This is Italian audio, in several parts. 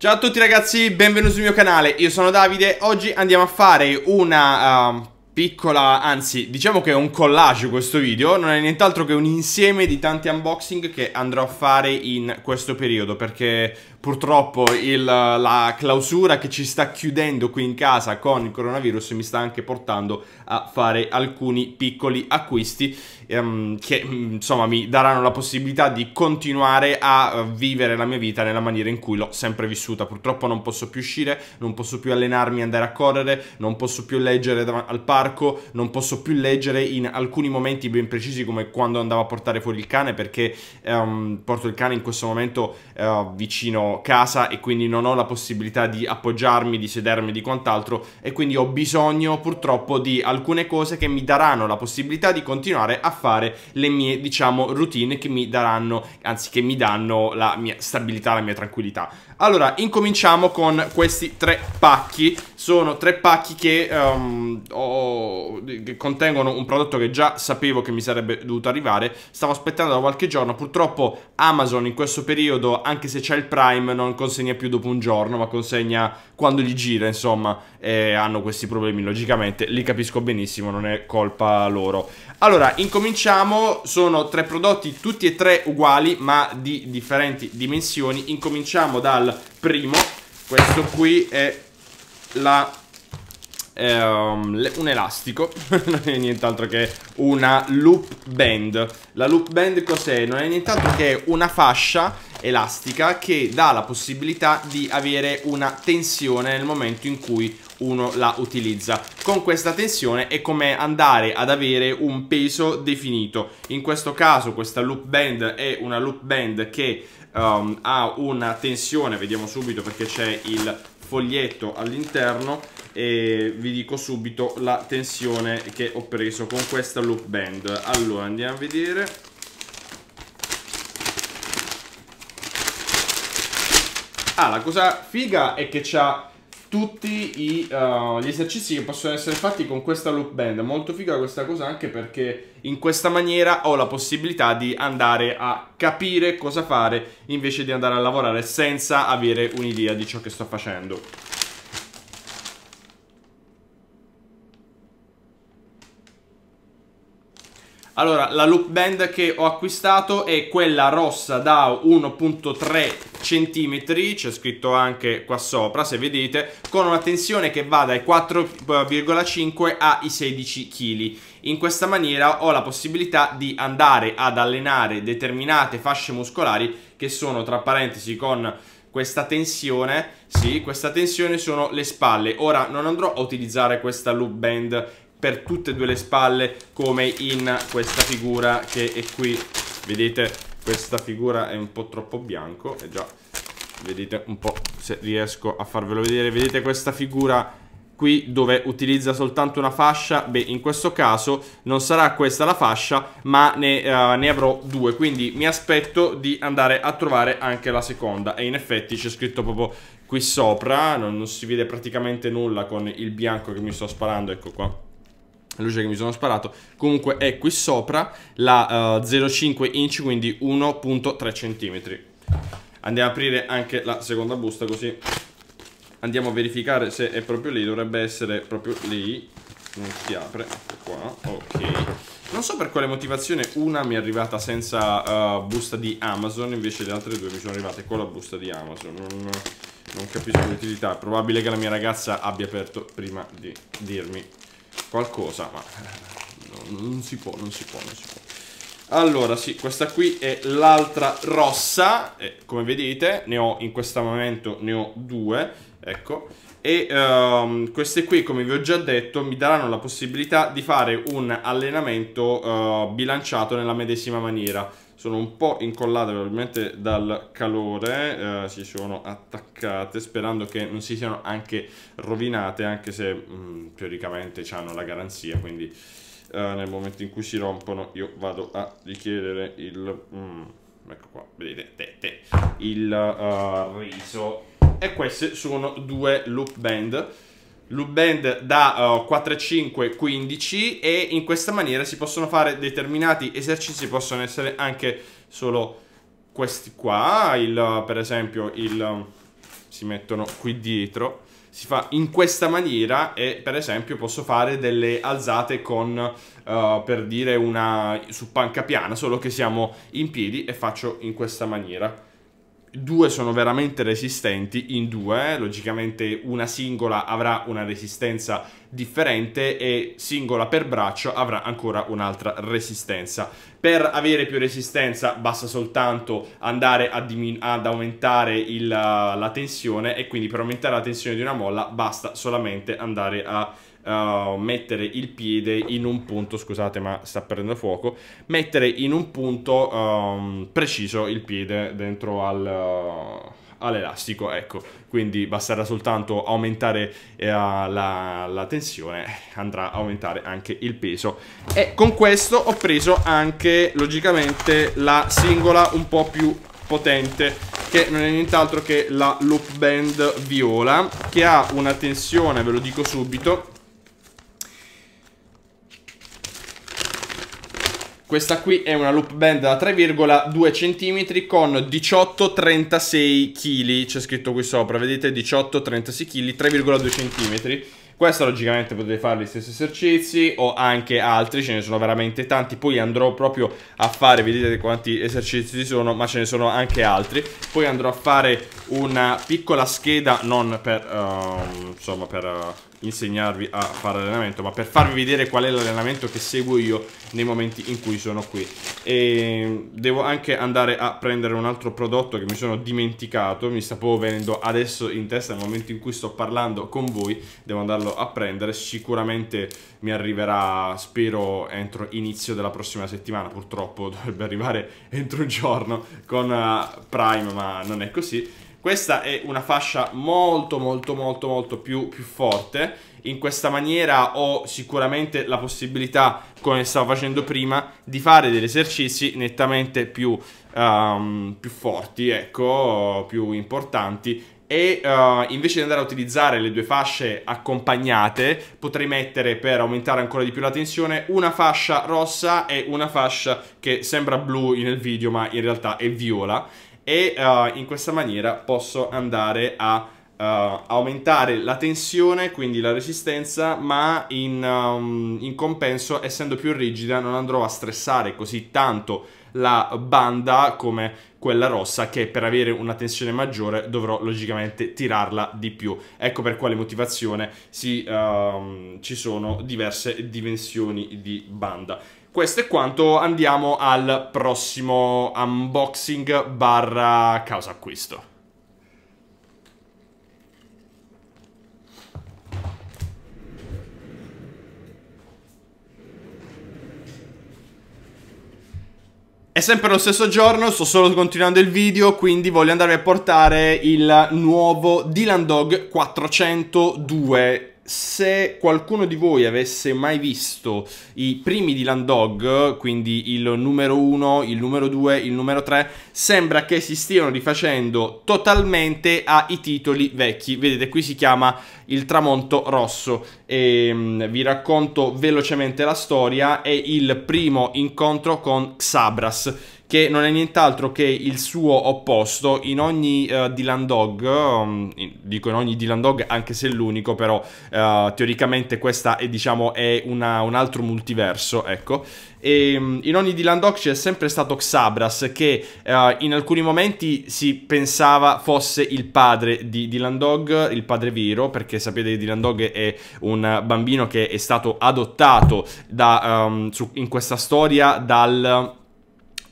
Ciao a tutti ragazzi, benvenuti sul mio canale, io sono Davide, oggi andiamo a fare una uh, piccola, anzi diciamo che è un collage questo video, non è nient'altro che un insieme di tanti unboxing che andrò a fare in questo periodo perché purtroppo il, la clausura che ci sta chiudendo qui in casa con il coronavirus mi sta anche portando a fare alcuni piccoli acquisti ehm, che mm, insomma mi daranno la possibilità di continuare a eh, vivere la mia vita nella maniera in cui l'ho sempre vissuta. Purtroppo non posso più uscire, non posso più allenarmi, andare a correre, non posso più leggere al parco, non posso più leggere in alcuni momenti ben precisi come quando andavo a portare fuori il cane perché ehm, porto il cane in questo momento eh, vicino casa e quindi non ho la possibilità di appoggiarmi, di sedermi, di quant'altro e quindi ho bisogno purtroppo di alcune cose che mi daranno la possibilità di continuare a fare le mie, diciamo, routine che mi daranno, anzi che mi danno la mia stabilità, la mia tranquillità. Allora, incominciamo con questi tre pacchi. Sono tre pacchi che, um, ho, che contengono un prodotto che già sapevo che mi sarebbe dovuto arrivare. Stavo aspettando da qualche giorno. Purtroppo Amazon in questo periodo, anche se c'è il Prime, non consegna più dopo un giorno, ma consegna quando gli gira, insomma. Eh, hanno questi problemi, logicamente. Li capisco benissimo, non è colpa loro. Allora, incominciamo. Sono tre prodotti, tutti e tre uguali, ma di differenti dimensioni. Incominciamo dal al primo. Questo qui è la ehm, un elastico, non è nient'altro che una loop band. La loop band cos'è? Non è nient'altro che una fascia elastica che dà la possibilità di avere una tensione nel momento in cui uno la utilizza con questa tensione è come andare ad avere un peso definito in questo caso questa loop band è una loop band che um, ha una tensione vediamo subito perché c'è il foglietto all'interno e vi dico subito la tensione che ho preso con questa loop band allora andiamo a vedere ah la cosa figa è che c'ha tutti i, uh, gli esercizi che possono essere fatti con questa loop band. Molto figa questa cosa anche perché in questa maniera ho la possibilità di andare a capire cosa fare invece di andare a lavorare senza avere un'idea di ciò che sto facendo. Allora, la loop band che ho acquistato è quella rossa da 1.3 cm, c'è scritto anche qua sopra, se vedete, con una tensione che va dai 4,5 ai 16 kg. In questa maniera ho la possibilità di andare ad allenare determinate fasce muscolari che sono, tra parentesi, con questa tensione, sì, questa tensione sono le spalle. Ora non andrò a utilizzare questa loop band per tutte e due le spalle come in questa figura che è qui vedete questa figura è un po' troppo bianco e già vedete un po' se riesco a farvelo vedere vedete questa figura qui dove utilizza soltanto una fascia, beh in questo caso non sarà questa la fascia ma ne, uh, ne, avrò due, quindi mi aspetto di andare a trovare anche la seconda e in effetti c'è scritto proprio qui sopra, non, non si vede praticamente nulla con il bianco che mi sto sparando, ecco qua luce che mi sono sparato comunque è qui sopra la uh, eh, 0,5 inch quindi 1.3 cm andiamo a aprire anche la seconda busta così andiamo a verificare se è proprio lì dovrebbe essere proprio lì non si apre qua ok non so per quale motivazione una mi è arrivata senza uh, busta di Amazon invece le altre due mi sono arrivate con la busta di Amazon non, non capisco l'utilità probabile che la mia ragazza abbia aperto prima di dirmi qualcosa, ma eh, no, non si può, non si può, non si può. Allora, sì, questa qui è l'altra rossa, e, come vedete, ne ho in questo momento ne ho due, ecco. E um, queste qui, come vi ho già detto, mi daranno la possibilità di fare un allenamento uh, bilanciato nella medesima maniera sono un po' incollate probabilmente dal calore, eh, si sono attaccate sperando che non si siano anche rovinate anche se mh, mm, teoricamente hanno la garanzia, quindi eh, nel momento in cui si rompono io vado a richiedere il... Mm, ecco qua, vedete, tete, il uh, riso. E queste sono due loop band band da uh, 4,5 15 e in questa maniera si possono fare determinati esercizi, possono essere anche solo questi qua, il, per esempio il, si mettono qui dietro, si fa in questa maniera e per esempio posso fare delle alzate con, uh, per dire, una su panca piana, solo che siamo in piedi e faccio in questa maniera due sono veramente resistenti in due, eh. logicamente una singola avrà una resistenza differente e singola per braccio avrà ancora un'altra resistenza. Per avere più resistenza basta soltanto andare ad aumentare il, la tensione e quindi per aumentare la tensione di una molla basta solamente andare a eh, mettere il piede in un punto, scusate ma sta prendendo fuoco, mettere in un punto um, preciso il piede dentro al... Uh, all'elastico, ecco, quindi basterà soltanto aumentare eh, la, la, tensione, andrà a aumentare anche il peso. E con questo ho preso anche, logicamente, la singola un po' più potente, che non è nient'altro che la Loop Band Viola, che ha una tensione, ve lo dico subito, Questa qui è una loop band da 3,2 cm con 18-36 kg, c'è scritto qui sopra, vedete 18-36 kg, 3,2 cm. Questa logicamente potete fare gli stessi esercizi o anche altri, ce ne sono veramente tanti, poi andrò proprio a fare, vedete quanti esercizi ci sono, ma ce ne sono anche altri. Poi andrò a fare una piccola scheda, non per, uh, insomma, per... Uh, insegnarvi a fare allenamento, ma per farvi vedere qual è l'allenamento che seguo io nei momenti in cui sono qui. E devo anche andare a prendere un altro prodotto che mi sono dimenticato, mi sta proprio venendo adesso in testa nel momento in cui sto parlando con voi, devo andarlo a prendere, sicuramente mi arriverà, spero, entro inizio della prossima settimana, purtroppo dovrebbe arrivare entro un giorno con eh, Prime, ma non è così questa è una fascia molto molto molto molto più, più forte In questa maniera ho sicuramente la possibilità, come stavo facendo prima Di fare degli esercizi nettamente più, um, più forti, ecco, più importanti e uh, invece di andare a utilizzare le due fasce accompagnate potrei mettere per aumentare ancora di più la tensione una fascia rossa e una fascia che sembra blu nel video ma in realtà è viola e uh, in questa maniera posso andare a Uh, aumentare la tensione, quindi la resistenza, ma in, um, in, compenso, essendo più rigida, non andrò a stressare così tanto la banda come quella rossa che per avere una tensione maggiore dovrò logicamente tirarla di più ecco per quale motivazione si, uh, ci sono diverse dimensioni di banda questo è quanto, andiamo al prossimo unboxing barra causa acquisto. È sempre lo stesso giorno, sto solo continuando il video, quindi voglio andarvi a portare il nuovo Dylan Dog 402 se qualcuno di voi avesse mai visto i primi di Landog, quindi il numero 1, il numero 2, il numero 3, sembra che si stiano rifacendo totalmente ai titoli vecchi. Vedete, qui si chiama Il tramonto rosso. E, um, vi racconto velocemente la storia. È il primo incontro con Xabras che non è nient'altro che il suo opposto in ogni uh, Dylan Dog, um, dico in ogni Dylan Dog anche se è l'unico, però uh, teoricamente questa è, diciamo, è una, un altro multiverso, ecco. E, um, in ogni Dylan Dog c'è sempre stato Xabras che uh, in alcuni momenti si pensava fosse il padre di Dylan Dog, il padre vero, perché sapete che Dylan Dog è un bambino che è stato adottato da, um, su, in questa storia dal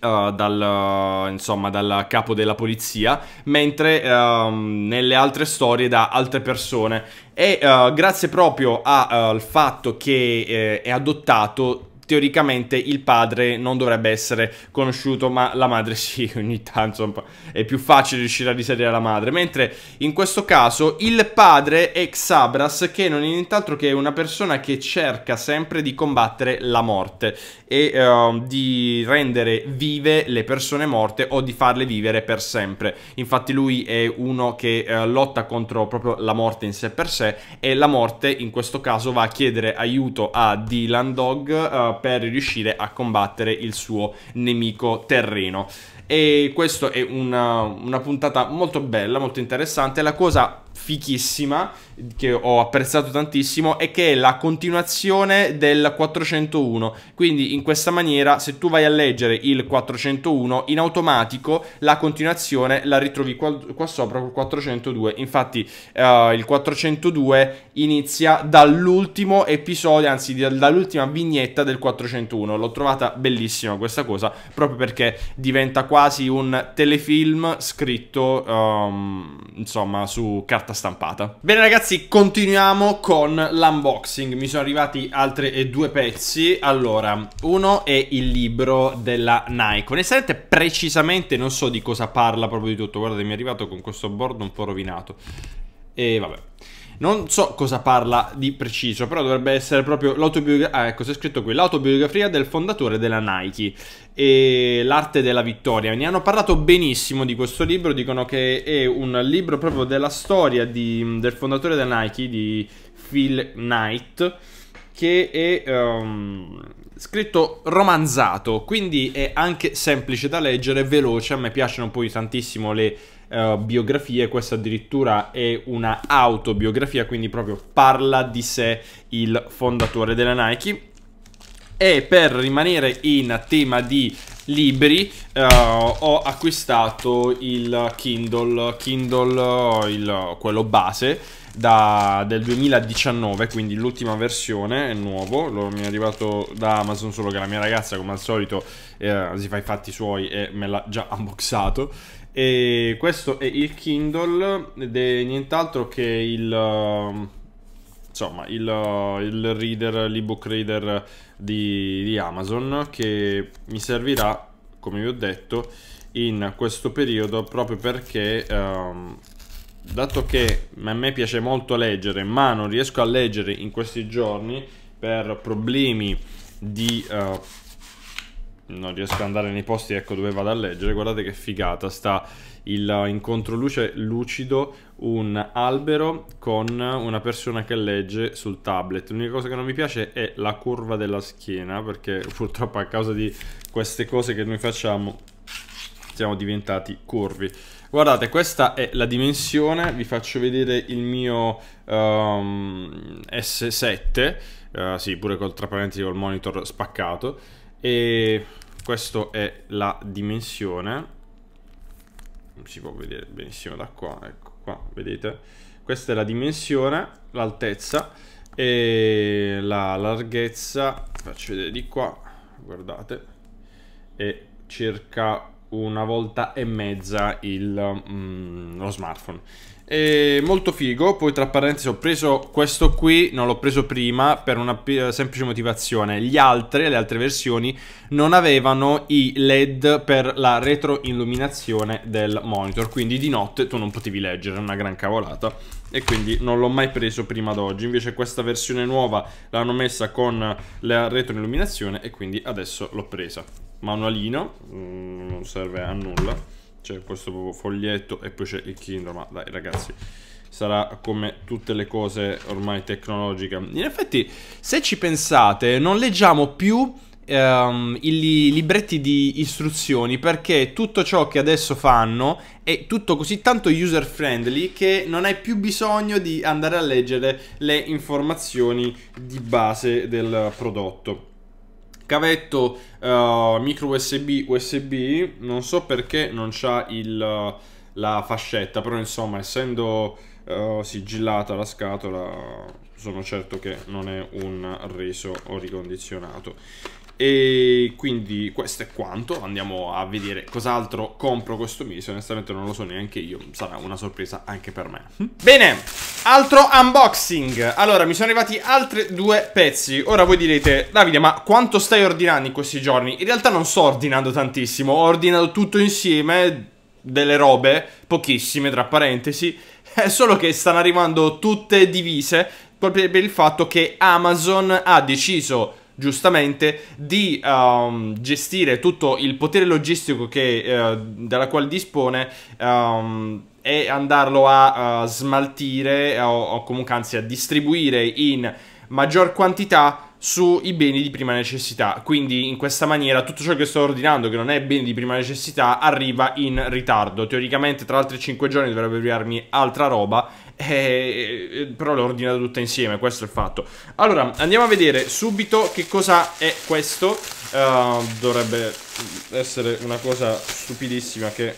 eh, dal, eh, insomma, dal, capo della polizia, mentre uh, nelle altre storie da altre persone. E eh, grazie proprio al fatto che è adottato teoricamente il padre non dovrebbe essere conosciuto, ma la madre sì, ogni tanto insomma, è più facile riuscire a risalire alla madre. Mentre in questo caso il padre è Xabras, che non è nient'altro che una persona che cerca sempre di combattere la morte e uh, di rendere vive le persone morte o di farle vivere per sempre. Infatti lui è uno che uh, lotta contro proprio la morte in sé per sé e la morte in questo caso va a chiedere aiuto a Dylan Dog uh, per riuscire a combattere il suo nemico terreno. E questa è una, una puntata molto bella, molto interessante. La cosa fichissima che ho apprezzato tantissimo e che è la continuazione del 401 quindi in questa maniera se tu vai a leggere il 401 in automatico la continuazione la ritrovi qua, qua sopra col 402 infatti uh, il 402 inizia dall'ultimo episodio anzi dall'ultima vignetta del 401 l'ho trovata bellissima questa cosa proprio perché diventa quasi un telefilm scritto um, insomma su carta stampata. Bene ragazzi, continuiamo con l'unboxing. Mi sono arrivati altri due pezzi. Allora, uno è il libro della Nikon. E Onestamente precisamente non so di cosa parla proprio di tutto. Guardate, mi è arrivato con questo bordo un po' rovinato. E vabbè. Non so cosa parla di preciso, però dovrebbe essere proprio l'autobiografia. Ah, ecco, c'è scritto qui: l'autobiografia del fondatore della Nike e l'arte della vittoria. Ne hanno parlato benissimo di questo libro. Dicono che è un libro proprio della storia di, del fondatore della Nike, di Phil Knight, che è. Um, scritto romanzato, quindi è anche semplice da leggere, veloce. A me piacciono poi tantissimo le eh, biografie, questa addirittura è una autobiografia, quindi proprio parla di sé il fondatore della Nike. E per rimanere in tema di libri uh, ho acquistato il Kindle, Kindle il, quello base da, del 2019, quindi l'ultima versione, è nuovo, lo, mi è arrivato da Amazon solo che la mia ragazza come al solito eh, si fa i fatti suoi e me l'ha già unboxato e questo è il Kindle ed è nient'altro che il, um, insomma, il, uh, il reader, l'ebook reader di, di, Amazon che mi servirà, come vi ho detto, in questo periodo proprio perché um, dato che a me piace molto leggere ma non riesco a leggere in questi giorni per problemi di uh, non riesco ad andare nei posti ecco, dove vado a leggere, guardate che figata, sta il, eh, in controluce lucido un albero con una persona che legge sul tablet. L'unica cosa che non mi piace è la curva della schiena, perché purtroppo a causa di queste cose che noi facciamo siamo diventati curvi. Guardate, questa è la dimensione, vi faccio vedere il mio um, S7, uh, sì, pure col, tra col monitor spaccato e questa è la dimensione non si può vedere benissimo da qua ecco qua vedete questa è la dimensione l'altezza e la larghezza faccio vedere di qua guardate è circa una volta e mezza il, mm, lo smartphone. E molto figo, poi tra parentesi ho preso questo qui, non l'ho preso prima per una semplice motivazione. Gli altri, le altre versioni, non avevano i LED per la retroilluminazione del monitor, quindi di notte tu non potevi leggere, è una gran cavolata. E quindi non l'ho mai preso prima d'oggi. Invece questa versione nuova l'hanno messa con la retroilluminazione e quindi adesso l'ho presa manualino, mm, non serve a nulla. C'è questo foglietto e poi c'è il Kindle, ma dai ragazzi, sarà come tutte le cose ormai tecnologiche. In effetti, se ci pensate, non leggiamo più ehm, i libretti di istruzioni perché tutto ciò che adesso fanno è tutto così tanto user friendly che non hai più bisogno di andare a leggere le informazioni di base del prodotto. Cavetto uh, micro USB USB, non so perché non c'ha il, eh, la fascetta, però insomma essendo uh, sigillata la scatola sono certo che non è un riso ricondizionato. E quindi questo è quanto. Andiamo a vedere cos'altro compro questo mese. Onestamente non lo so neanche io. Sarà una sorpresa anche per me. Bene, altro unboxing. Allora, mi sono arrivati altri due pezzi. Ora voi direte, Davide, ma quanto stai ordinando in questi giorni? In realtà non sto ordinando tantissimo. Ho ordinato tutto insieme delle robe, pochissime tra parentesi. È solo che stanno arrivando tutte divise proprio per il fatto che Amazon ha deciso giustamente, di um, gestire tutto il potere logistico che, uh, dalla quale dispone um, e andarlo a uh, smaltire eh, o, o, comunque anzi a distribuire in maggior quantità sui beni di prima necessità. Quindi in questa maniera tutto ciò che sto ordinando, che non è beni di prima necessità, arriva in ritardo. Teoricamente tra altri 5 giorni dovrebbe arrivarmi altra roba eh, però l'ho ordinata tutta insieme, questo è il fatto. Allora, andiamo a vedere subito che cosa è questo. Uh, dovrebbe essere una cosa stupidissima che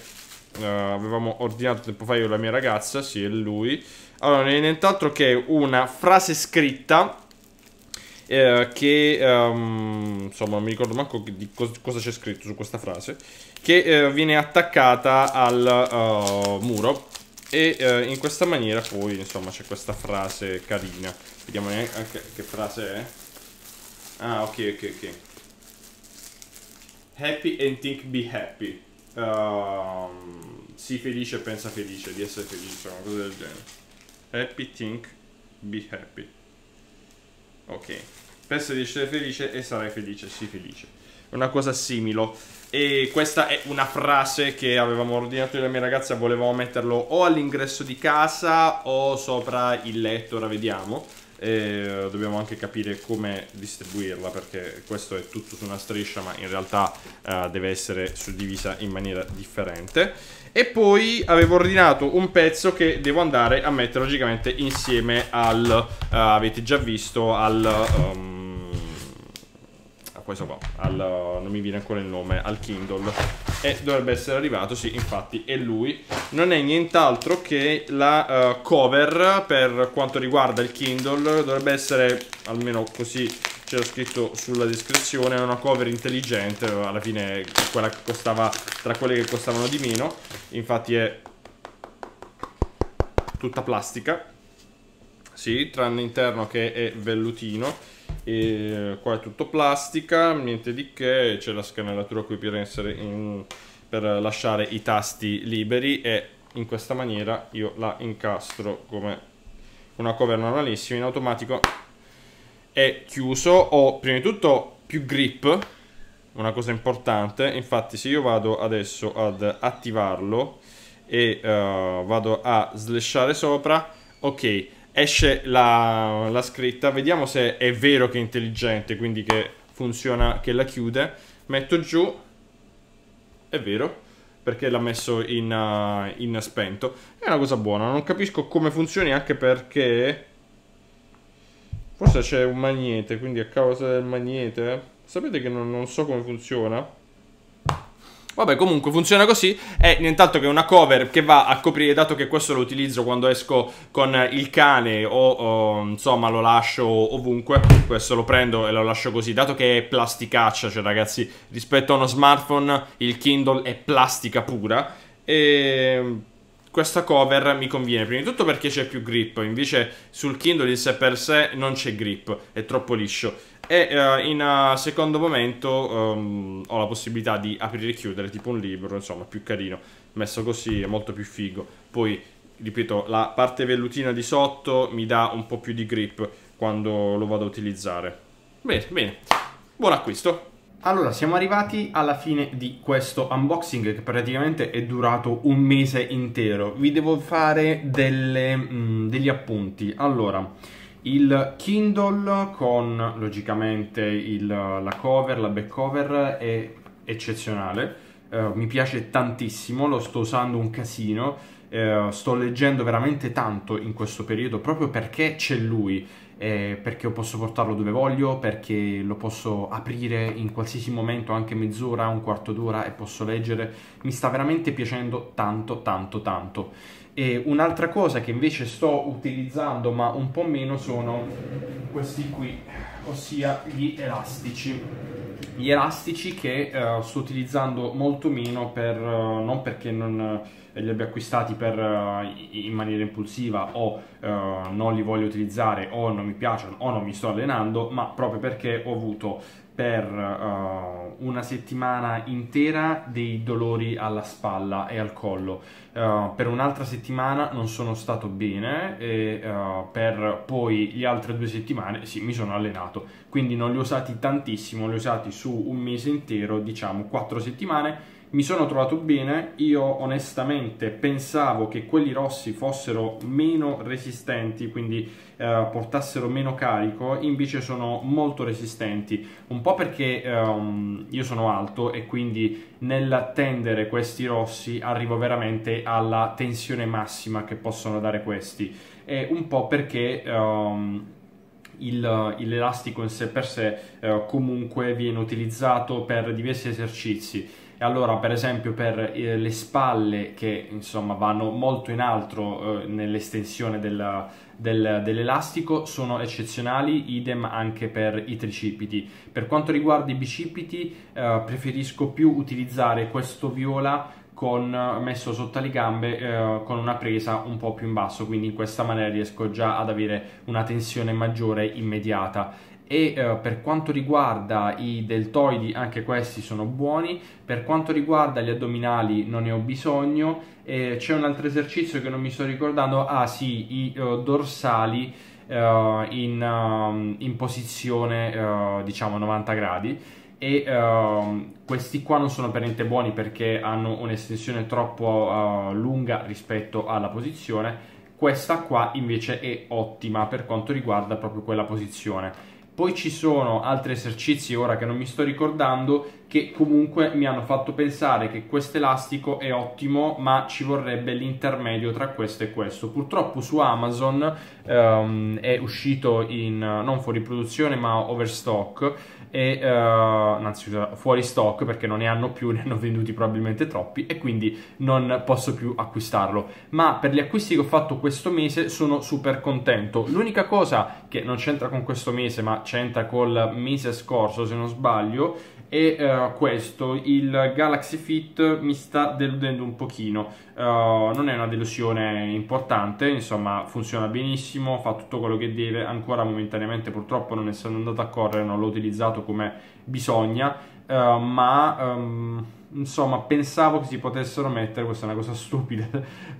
uh, avevamo ordinato tempo fa io e la mia ragazza, sì, è lui. Allora, non è nient'altro che una frase scritta eh, che um, insomma non mi ricordo manco di co cosa c'è scritto su questa frase che eh, viene attaccata al uh, muro e eh, in questa maniera poi insomma c'è questa frase carina vediamo anche che frase è ah ok ok ok happy and think be happy uh, sii felice e pensa felice di essere felice una cosa del genere happy think be happy ok Pensa di essere felice e sarai felice, sii felice. Una cosa simile. E questa è una frase che avevamo ordinato io e la mia ragazza, volevamo metterlo o all'ingresso di casa o sopra il letto, ora vediamo. E dobbiamo anche capire come distribuirla perché questo è tutto su una striscia ma in realtà uh, deve essere suddivisa in maniera differente e poi avevo ordinato un pezzo che devo andare a mettere logicamente insieme al uh, avete già visto al um, questo qua, al, non mi viene ancora il nome, al Kindle. E dovrebbe essere arrivato, sì, infatti è lui. Non è nient'altro che la uh, cover per quanto riguarda il Kindle, dovrebbe essere, almeno così c'era scritto sulla descrizione, è una cover intelligente, alla fine quella che costava, tra quelle che costavano di meno, infatti è tutta plastica, sì, tranne interno che è vellutino e qua è tutto plastica niente di che c'è la scanalatura qui per, in, per lasciare i tasti liberi e in questa maniera io la incastro come una cover normalissima in automatico è chiuso ho prima di tutto più grip una cosa importante infatti se io vado adesso ad attivarlo e uh, vado a slasciare sopra ok esce la, la, scritta, vediamo se è vero che è intelligente, quindi che funziona, che la chiude, metto giù, è vero, perché l'ha messo in, uh, in spento, è una cosa buona, non capisco come funzioni anche perché forse c'è un magnete, quindi a causa del magnete, eh. sapete che non, non so come funziona? Vabbè, comunque funziona così. È nient'altro che una cover che va a coprire, dato che questo lo utilizzo quando esco con il cane o, o insomma lo lascio ovunque. Questo lo prendo e lo lascio così, dato che è plasticaccia, cioè ragazzi, rispetto a uno smartphone il Kindle è plastica pura. E questa cover mi conviene prima di tutto perché c'è più grip, invece sul Kindle in sé per sé non c'è grip, è troppo liscio e uh, in uh, secondo momento um, ho la possibilità di aprire e chiudere tipo un libro, insomma, più carino, messo così è molto più figo. Poi, ripeto, la parte vellutina di sotto mi dà un po' più di grip quando lo vado a utilizzare. Bene, bene, buon acquisto. Allora, siamo arrivati alla fine di questo unboxing che praticamente è durato un mese intero. Vi devo fare delle, mh, mm, degli appunti. Allora, il Kindle con logicamente il, la cover, la back cover è eccezionale. Uh, mi piace tantissimo, lo sto usando un casino, uh, sto leggendo veramente tanto in questo periodo proprio perché c'è lui, eh, perché posso portarlo dove voglio, perché lo posso aprire in qualsiasi momento, anche mezz'ora, un quarto d'ora e posso leggere, mi sta veramente piacendo tanto, tanto, tanto. E un'altra cosa che invece sto utilizzando ma un po' meno sono questi qui, ossia gli elastici. Gli elastici che uh, sto utilizzando molto meno per, uh, non perché non eh, li abbia acquistati per, uh, in maniera impulsiva o non li voglio utilizzare o non mi piacciono o non mi sto allenando, ma proprio perché ho avuto per uh, una settimana intera dei dolori alla spalla e al collo. Uh, per un'altra settimana non sono stato bene e uh, per poi le altre due settimane sì, mi sono allenato. Quindi non li ho usati tantissimo, li ho usati su un mese intero, diciamo quattro settimane mi sono trovato bene, io onestamente pensavo che quelli rossi fossero meno resistenti, quindi eh, portassero meno carico, invece sono molto resistenti, un po' perché ehm, io sono alto e quindi nel tendere questi rossi arrivo veramente alla tensione massima che possono dare questi, e un po' perché... Ehm, l'elastico in sé per sé eh, comunque viene utilizzato per diversi esercizi e allora per esempio per eh, le spalle che insomma vanno molto in alto eh, nell'estensione della, del, dell'elastico sono eccezionali, idem anche per i tricipiti. Per quanto riguarda i bicipiti eh, preferisco più utilizzare questo viola con, messo sotto le gambe eh, con una presa un po' più in basso, quindi in questa maniera riesco già ad avere una tensione maggiore immediata e eh, per quanto riguarda i deltoidi anche questi sono buoni, per quanto riguarda gli addominali non ne ho bisogno, eh, c'è un altro esercizio che non mi sto ricordando, ah sì, i eh, dorsali eh, in, um, in, posizione eh, diciamo 90 gradi e uh, questi qua non sono per niente buoni perché hanno un'estensione troppo uh, lunga rispetto alla posizione questa qua invece è ottima per quanto riguarda proprio quella posizione poi ci sono altri esercizi ora che non mi sto ricordando che comunque mi hanno fatto pensare che questo elastico è ottimo ma ci vorrebbe l'intermedio tra questo e questo. Purtroppo su Amazon ehm, è uscito in non fuori produzione ma overstock e uh, anzi scusa, fuori stock perché non ne hanno più, ne hanno venduti probabilmente troppi e quindi non posso più acquistarlo. Ma per gli acquisti che ho fatto questo mese sono super contento. L'unica cosa che non c'entra con questo mese ma c'entra col mese scorso se non sbaglio e uh, questo, il Galaxy Fit mi sta deludendo un pochino, uh, non è una delusione importante, insomma funziona benissimo, fa tutto quello che deve, ancora momentaneamente purtroppo non essendo andato a correre non l'ho utilizzato come bisogna, uh, ma... Um, insomma, pensavo che si potessero mettere, questa è una cosa stupida,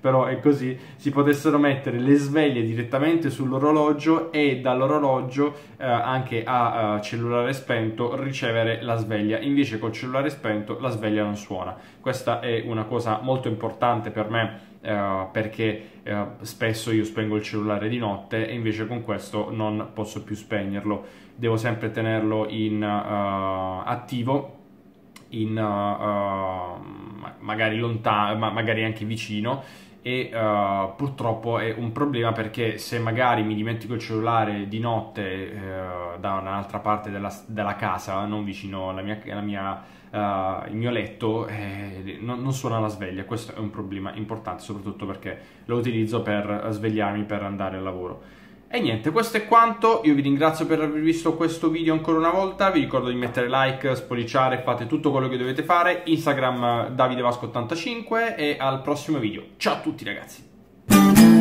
però è così, si potessero mettere le sveglie direttamente sull'orologio e dall'orologio eh, anche a eh, cellulare spento ricevere la sveglia. Invece col cellulare spento la sveglia non suona. Questa è una cosa molto importante per me. Eh, perché eh, spesso io spengo il cellulare di notte e invece con questo non posso più spegnerlo devo sempre tenerlo in uh, attivo in, uh, magari lontano, ma magari anche vicino. E uh, purtroppo è un problema perché se magari mi dimentico il cellulare di notte uh, da un'altra parte della, della, casa, non vicino alla mia, alla mia Uh, il mio letto eh, non, non, suona la sveglia. Questo è un problema importante, soprattutto perché lo utilizzo per svegliarmi per andare al lavoro. E niente, questo è quanto, io vi ringrazio per aver visto questo video ancora una volta, vi ricordo di mettere like, spolliciare, fate tutto quello che dovete fare, Instagram davidevasco85 e al prossimo video. Ciao a tutti ragazzi!